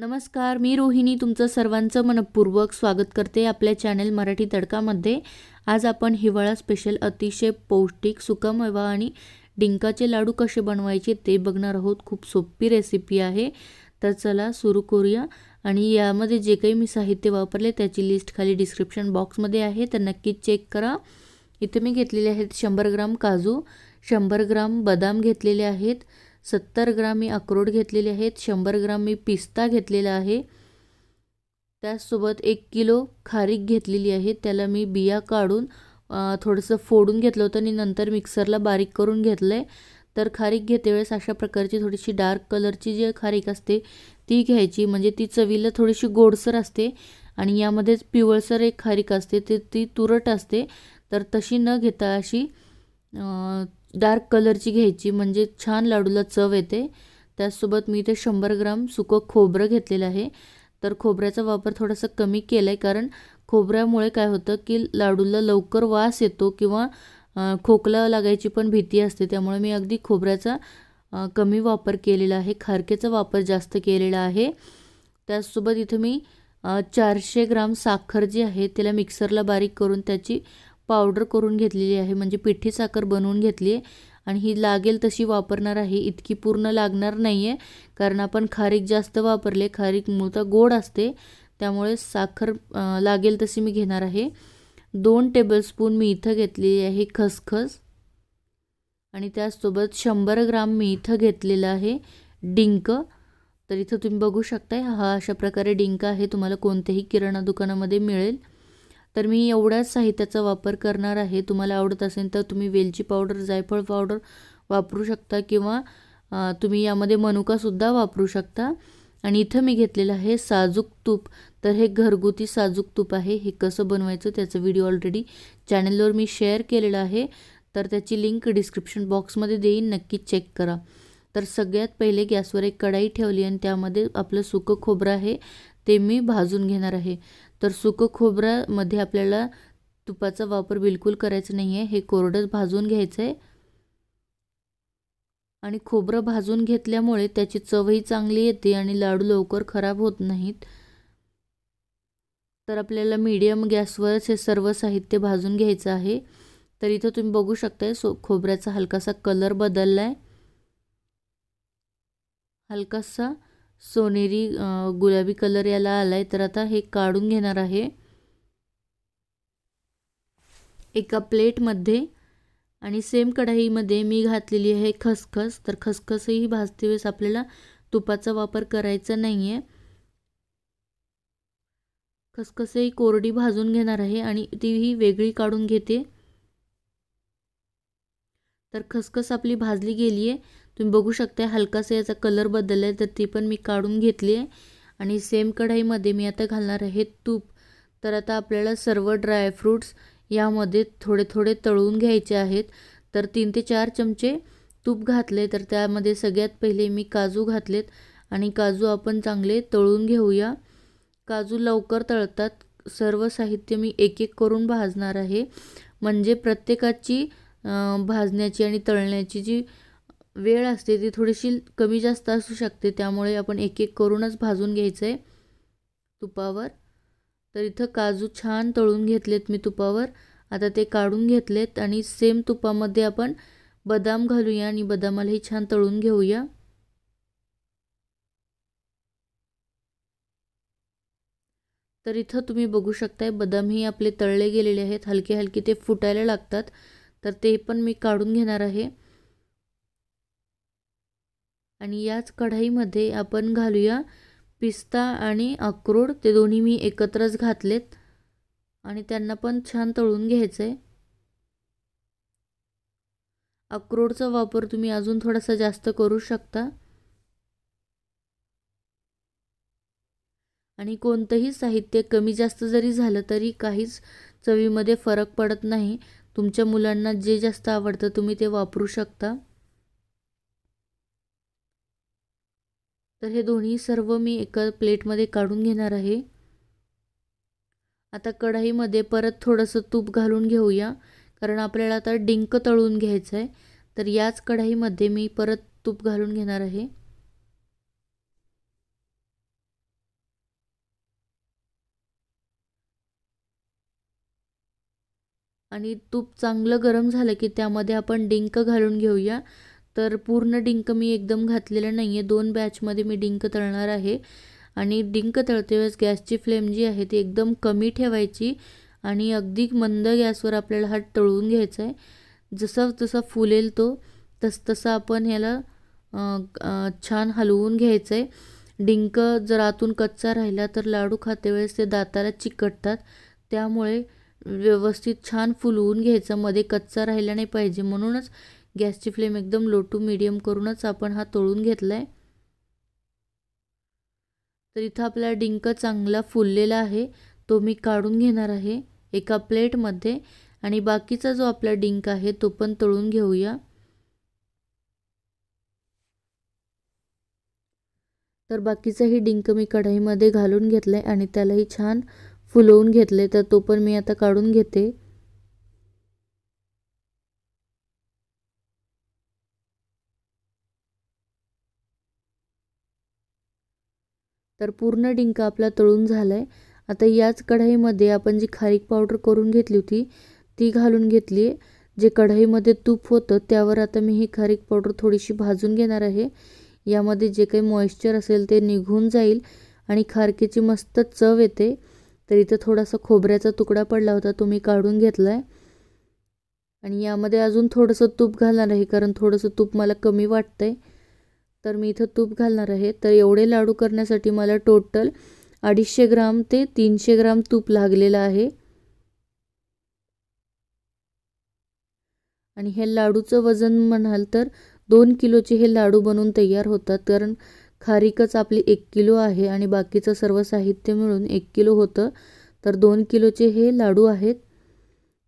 नमस्कार मी रोहिणी तुमचं सर्वांचं मनपूर्वक स्वागत करते आपल्या चॅनल मराठी तडकामध्ये आज आपण हिवाळा स्पेशल अतिशय पौष्टिक सुकामेवा आणि डिंकाचे लाडू कसे बनवायचे ते बघणार आहोत खूप सोपी रेसिपी आहे तर चला सुरू करूया आणि यामध्ये जे काही मी साहित्य वापरले त्याची लिस्ट खाली डिस्क्रिप्शन बॉक्समध्ये आहे तर नक्कीच चेक करा इथे मी घेतलेले आहेत शंभर ग्राम काजू शंभर ग्राम बदाम घेतलेले आहेत सत्तर ग्राम मी अक्रोड घेतलेले आहेत शंभर ग्राम मी पिस्ता घेतलेला आहे त्याचसोबत एक किलो खारीक घेतलेली आहे त्याला मी बिया काढून थोडंसं फोडून घेतलं होतं आणि नंतर मिक्सरला बारीक करून घेतलं आहे तर खारीक घेते वेळेस अशा प्रकारची थोडीशी डार्क कलरची जी खारीक असते ती घ्यायची म्हणजे ती चवीला थोडीशी गोडसर असते आणि यामध्येच पिवळसर एक खारीक असते ते ती तुरट असते तर तशी न घेता अशी डार्क कलरची घ्यायची म्हणजे छान लाडूला चव येते त्याचसोबत मी इथे शंभर ग्राम सुकं खोबरं घेतलेलं आहे तर खोबऱ्याचा वापर थोडासा कमी केला आहे कारण खोबऱ्यामुळे काय होतं की लाडूला लवकर वास येतो किंवा खोकला लागायची पण भीती असते त्यामुळे मी अगदी खोबऱ्याचा कमी वापर केलेला आहे खारकेचा वापर जास्त केलेला आहे त्याचसोबत इथं मी चारशे ग्राम साखर जी आहे तिला मिक्सरला बारीक करून त्याची पावडर करून घेतलेली आहे म्हणजे पिठी साखर बनवून घेतली आहे आणि ही लागेल तशी वापरणार आहे इतकी पूर्ण लागणार नाही आहे कारण आपण खारीक जास्त वापरले खारीक मूळता गोड असते त्यामुळे साखर लागेल तशी मी घेणार आहे दोन टेबलस्पून मी इथं घेतलेली आहे खसखस आणि त्याचसोबत शंभर ग्राम मी इथं घेतलेलं आहे डिंक तर इथं तुम्ही बघू शकता हा अशा प्रकारे डिंक आहे तुम्हाला कोणत्याही किराणा दुकानामध्ये मिळेल तर मी एवढ्याच साहित्याचा वापर करणार आहे तुम्हाला आवडत असेल तर तुम्ही वेलची पावडर जायफळ पावडर वापरू शकता किंवा तुम्ही यामध्ये मनुकासुद्धा वापरू शकता आणि इथं मी घेतलेलं आहे साजूक तूप तर हे घरगुती साजूक तूप आहे हे कसं बनवायचं त्याचं व्हिडिओ ऑलरेडी चॅनलवर मी शेअर केलेलं आहे तर त्याची लिंक डिस्क्रिप्शन बॉक्समध्ये देईन नक्की चेक करा तर सगळ्यात पहिले गॅसवर एक कढाई ठेवली आणि त्यामध्ये आपलं सुकं खोबरं आहे ते मी भाजून घेणार आहे तर सुकं खोबऱ्यामध्ये आपल्याला तुपाचा वापर बिलकुल करायचा नाही आहे हे कोरडं भाजून घ्यायचं आहे आणि खोबरं भाजून घेतल्यामुळे त्याची चवही चांगली येते आणि लाडू लवकर खराब होत नाहीत तर आपल्याला मीडियम गॅसवरच हे सर्व साहित्य भाजून घ्यायचं आहे तर इथं तुम्ही बघू शकताय सो खोबऱ्याचा हलकासा कलर बदलला आहे हलकासा सोनेरी गुलाबी कलर याला आलाय तर आता हे काढून घेणार आहे एका प्लेटमध्ये आणि सेम कढाईमध्ये मी घातलेली आहे खसखस तर खसखसही भाजते वेळेस आपल्याला तुपाचा वापर करायचा नाही आहे खसखसही कोरडी भाजून घेणार आहे आणि तीही वेगळी काढून घेते तर खसखस आपली भाजली गेली आहे तुम्ही बघू शकता हलकासा याचा कलर बदलला आहे तर ती पण मी काढून घेतली आहे आणि सेम कढाईमध्ये मी आता घालणार आहे तूप तर आता आपल्याला सर्व ड्रायफ्रूट्स यामध्ये थोडे थोडे तळून घ्यायचे आहेत तर तीन ते चार चमचे तूप घातले तर त्यामध्ये सगळ्यात पहिले मी काजू घातलेत आणि काजू आपण चांगले तळून घेऊया काजू लवकर तळतात सर्व साहित्य मी एक एक करून भाजणार आहे म्हणजे प्रत्येकाची भाजण्याची आणि तळण्याची जी वेळ असते ती थोडीशी कमी जास्त असू शकते त्यामुळे आपण एक एक करूनच भाजून घ्यायचं आहे तुपावर तर इथं काजू छान तळून घेतलेत मी तुपावर आता ते काढून घेतलेत आणि सेम तुपामध्ये आपण बदाम घालूया आणि बदामालाही छान तळून घेऊया तर इथं तुम्ही बघू शकताय बदामही आपले तळले गेलेले आहेत हलके हलके ते फुटायला लागतात तर ते पण मी काढून घेणार आहे आणि याच कढाईमध्ये आपण घालूया पिस्ता आणि अक्रोड ते दोन्ही मी एकत्रच घातलेत आणि त्यांना पण छान तळून घ्यायचं आहे अक्रोडचा वापर तुम्ही अजून थोडासा जास्त करू शकता आणि कोणतंही साहित्य कमी जास्त जरी झालं तरी काहीच चवीमध्ये फरक पडत नाही तुमच्या मुलांना जे जास्त आवडतं तुम्ही ते वापरू शकता तर हे दोन्ही सर्व मी एका प्लेटमध्ये काढून घेणार आहे आता कढाईमध्ये परत थोडंसं तूप घालून घेऊया कारण आपल्याला आता डिंक तळून घ्यायचं आहे तर याच कढाईमध्ये मी परत तूप घालून घेणार आहे आणि तूप चांगलं गरम झालं की त्यामध्ये आपण डिंक घालून घेऊया तर पूर्ण डिंक मी एकदम घातलेलं नाही आहे दोन बॅचमध्ये मी डिंक तळणार आहे आणि डिंक तळते वेळेस गॅसची फ्लेम जी आहे ती एकदम कमी ठेवायची आणि अगदी मंद गॅसवर आपल्याला हा तळून घ्यायचा आहे जसं जसा फुलेल तो तस तसा आपण ह्याला छान हलवून घ्यायचं आहे डिंक जर आतून कच्चा राहिला तर लाडू खाते वेळेस ते दाताला चिकटतात त्यामुळे व्यवस्थित छान फुलवून घ्यायचं मध्ये कच्चा राहिला नाही पाहिजे म्हणूनच गॅसची फ्लेम एकदम लो टू मीडियम करूनच आपण हा तळून घेतला आहे तर इथं आपला डिंक चांगला फुललेला आहे तो मी काढून घेणार आहे एका प्लेटमध्ये आणि बाकीचा जो आपला डिंक आहे तो पण तळून घेऊया तर बाकीचाही डिंक मी कढाईमध्ये घालून घेतलाय आहे आणि त्यालाही छान फुलवून घेतले तर तो पण मी आता काढून घेते तर पूर्ण डिंक आपला तळून झाला आहे आता याच कढईमध्ये आपण जी खारीक पावडर करून घेतली होती ती घालून घेतली आहे जे कढईमध्ये तूप होतं त्यावर आता मी ही खारीक पावडर थोडीशी भाजून घेणार आहे यामध्ये जे काही मॉइश्चर असेल ते निघून जाईल आणि खारकीची मस्त चव येते तर इथं थोडासा खोबऱ्याचा तुकडा पडला होता तो मी काढून घेतला आहे आणि यामध्ये अजून थोडंसं तूप घालणार आहे कारण थोडंसं तूप मला कमी वाटतं आहे तर मी इथं तूप घालणार आहे तर एवढे लाडू करण्यासाठी मला टोटल अडीचशे ग्राम ते तीनशे ग्राम तूप लागलेलं आहे आणि हे लाडूचं वजन म्हणाल तर दोन किलोचे हे लाडू बनवून तयार होतात कारण खारीकच आपली एक किलो आहे आणि बाकीचं सर्व साहित्य मिळून एक किलो होतं तर दोन किलोचे हे लाडू आहेत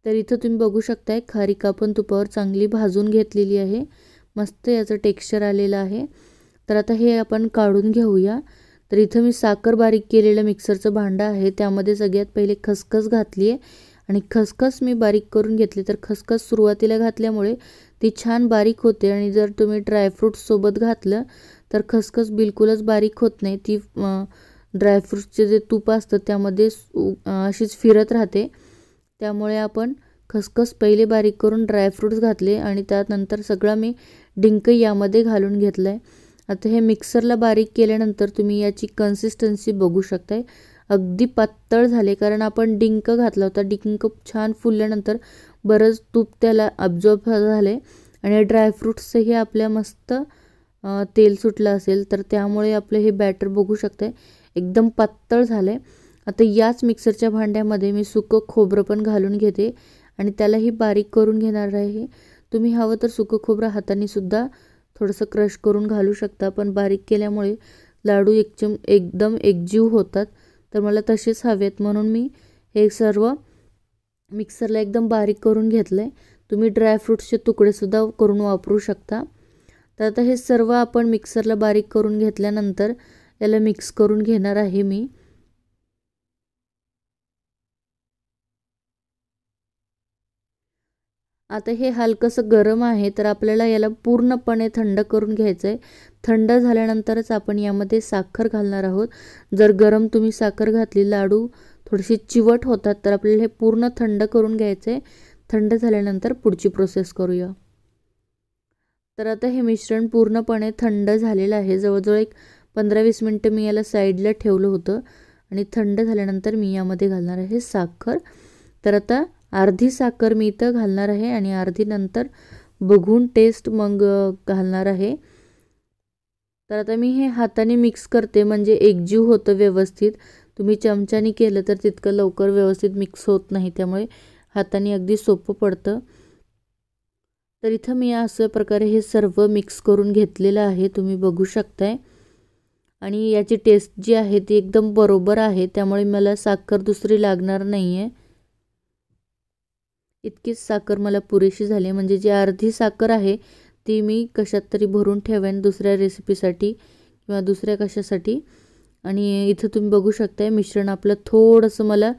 तर इथं तुम्ही बघू शकताय खारीका पण तुपावर चांगली भाजून घेतलेली आहे मस्त याचं टेक्स्चर आलेलं आहे तर आता हे आपण काढून घेऊया तर इथं मी साखर बारीक केलेलं मिक्सरचं भांडं आहे त्यामध्ये सगळ्यात पहिले खसखस घातली आहे आणि खसखस मी बारीक करून घेतली तर खसखस सुरुवातीला घातल्यामुळे ती छान बारीक होते आणि जर तुम्ही ड्रायफ्रूट्ससोबत घातलं तर खसखस बिलकुलच बारीक होत नाही ती ड्रायफ्रुट्सचे जे तूप असतं त्यामध्ये अशीच फिरत राहते त्यामुळे आपण खसखस पहिले बारीक करून ड्रायफ्रूट्स घातले आणि त्यानंतर सगळं मी डिंक यामध्ये घालून घेतलं आहे आता हे मिक्सरला बारीक केल्यानंतर तुम्ही याची कन्सिस्टन्सी बघू शकताय अगदी पातळ झाले कारण आपण डिंक घातला होता डिंक छान फुलल्यानंतर बरंच तूप त्याला अब्झॉर्ब झाले आणि ड्रायफ्रूट्सही आपल्या मस्त तेल सुटलं असेल तर त्यामुळे आपलं हे बॅटर बघू शकताय एकदम पातळ झालं आहे आता याच मिक्सरच्या भांड्यामध्ये मी सुकं खोबरं पण घालून घेते आणि त्यालाही बारीक करून घेणार आहे तुम्ही हवं तर सुकं खोबरं सुद्धा थोडंसं क्रश करून घालू शकता पण बारीक केल्यामुळे लाडू एकचम एकदम एकजीव होतात तर मला तसेच हवेत म्हणून मी हे सर्व मिक्सरला एकदम बारीक करून घेतलं आहे तुम्ही ड्रायफ्रूट्सचे तुकडेसुद्धा करून वापरू शकता तर आता हे सर्व आपण मिक्सरला बारीक करून घेतल्यानंतर याला मिक्स करून घेणार आहे मी आता हे हलकंसं गरम आहे तर आपल्याला याला पूर्णपणे थंड करून घ्यायचं आहे थंड झाल्यानंतरच आपण यामध्ये साखर घालणार आहोत जर गरम तुम्ही साखर घातली लाडू थोडीशी चिवट होतात तर आपल्याला हे पूर्ण थंड करून घ्यायचं आहे थंड झाल्यानंतर पुढची प्रोसेस करूया तर आता हे मिश्रण पूर्णपणे थंड झालेलं आहे जवळजवळ एक पंधरा वीस मिनटं मी याला साईडला ठेवलं होतं आणि थंड झाल्यानंतर मी यामध्ये घालणार आहे साखर तर आता अर्धी साखर मी इथं घालणार आहे आणि अर्धी नंतर बघून टेस्ट मग घालणार आहे तर आता मी हे हाताने मिक्स करते म्हणजे एकजीव होतं व्यवस्थित तुम्ही चमच्याने केलं तर तितकं लवकर व्यवस्थित मिक्स होत नाही त्यामुळे हाताने अगदी सोपं पडतं तर इथं मी असं प्रकारे हे सर्व मिक्स करून घेतलेलं आहे तुम्ही बघू शकताय आणि याची टेस्ट जी आहे ती एकदम बरोबर आहे त्यामुळे मला साखर दुसरी लागणार नाही आहे इतकीच साखर मला पुरेशी झाली म्हणजे जी अर्धी साखर आहे ती मी कशात तरी भरून ठेवेन दुसऱ्या रेसिपीसाठी किंवा दुसऱ्या कशासाठी आणि इथं तुम्ही बघू शकताय मिश्रण आपलं थोडंसं मला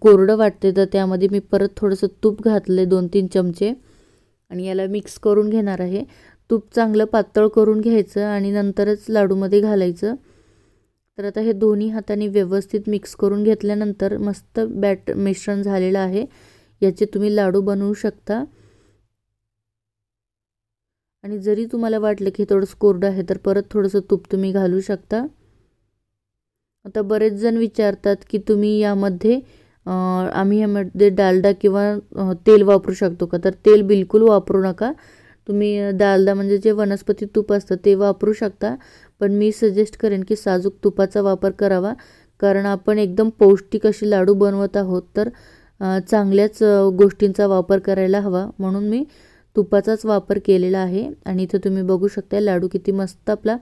कोरडं वाटते तर त्यामध्ये मी परत थोडंसं तूप घातले दोन तीन चमचे आणि याला मिक्स करून घेणार आहे तूप चांगलं पातळ करून घ्यायचं आणि नंतरच लाडूमध्ये घालायचं तर आता हे दोन्ही हाताने व्यवस्थित मिक्स करून घेतल्यानंतर मस्त बॅट मिश्रण झालेलं आहे याचे तुम्ही लाडू बनवू शकता आणि जरी तुम्हाला वाटलं की थोडंसं कोरडं आहे तर परत थोडंसं तूप तुम्ही घालू शकता आता बरेच जण विचारतात की तुम्ही यामध्ये आम्ही यामध्ये डालडा किंवा तेल वापरू शकतो का तर तेल बिलकुल वापरू नका तुम्ही डालडा म्हणजे जे वनस्पती तूप असतं ते वापरू शकता पण मी सजेस्ट करेन की साजूक तुपाचा वापर करावा कारण आपण एकदम पौष्टिक असे लाडू बनवत आहोत तर चांगल्याच गोष्टींचा वापर करायला हवा म्हणून मी तुपाचाच वापर केलेला आहे आणि इथं तुम्ही बघू शकता लाडू किती मस्त आपला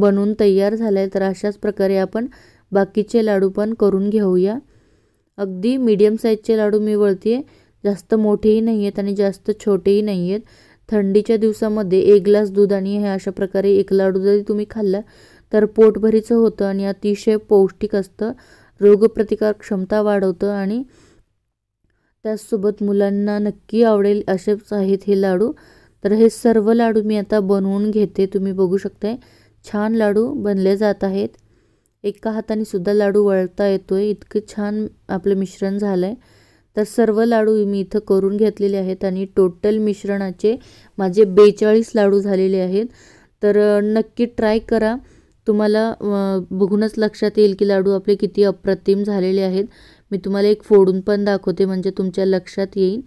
बनवून तयार झाला आहे तर अशाच प्रकारे आपण बाकीचे लाडू पण करून घेऊया अगदी मीडियम साईजचे लाडू मी वळते आहे जास्त मोठेही नाही आहेत आणि जास्त छोटेही नाही आहेत थंडीच्या दिवसामध्ये एक ग्लास दूध आणि हे अशा प्रकारे एक लाडू जरी तुम्ही खाल्ला तर पोटभरीचं होतं आणि अतिशय पौष्टिक असतं रोगप्रतिकार क्षमता वाढवतं आणि त्याचसोबत मुलांना नक्की आवडेल असेच आहेत हे लाडू तर हे सर्व लाडू मी आता बनवून घेते तुम्ही बघू शकताय छान लाडू बनले जात आहेत एका हाताने सुद्धा लाडू वळता येतोय इतकं छान आपलं मिश्रण झालं आहे तर सर्व लाडू मी इथं करून घेतलेले आहेत आणि टोटल मिश्रणाचे माझे बेचाळीस लाडू झालेले आहेत तर नक्की ट्राय करा तुम्हाला बघूनच लक्षात येईल की लाडू आपले किती अप्रतिम झालेले आहेत मी तुम्हाला एक फोडून पण दाखवते म्हणजे तुमच्या लक्षात येईल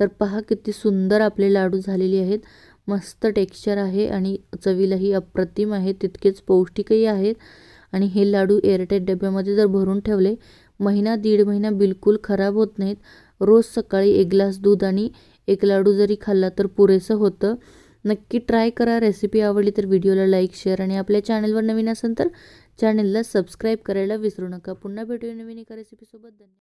तर पहा किती सुंदर आपले लाडू झालेले आहेत मस्त टेक्स्चर आहे आणि चवीलाही अप्रतिम आहे तितकेच पौष्टिकही आहेत आणि हे लाडू एअरटाईट डब्यामध्ये जर भरून ठेवले महिना दीड महिना बिलकुल खराब होत नाहीत रोज सकाळी एक ग्लास दूध आणि एक लाडू जरी खाल्ला तर पुरेसं होतं नक्की ट्राय करा रेसिपी आवडली तर व्हिडिओला लाईक शेअर आणि आपल्या चॅनलवर नवीन असेल तर चॅनलला सबस्क्राईब करायला विसरू नका पुन्हा भेटू नवीन एका रेसिपीसोबत धन्यवाद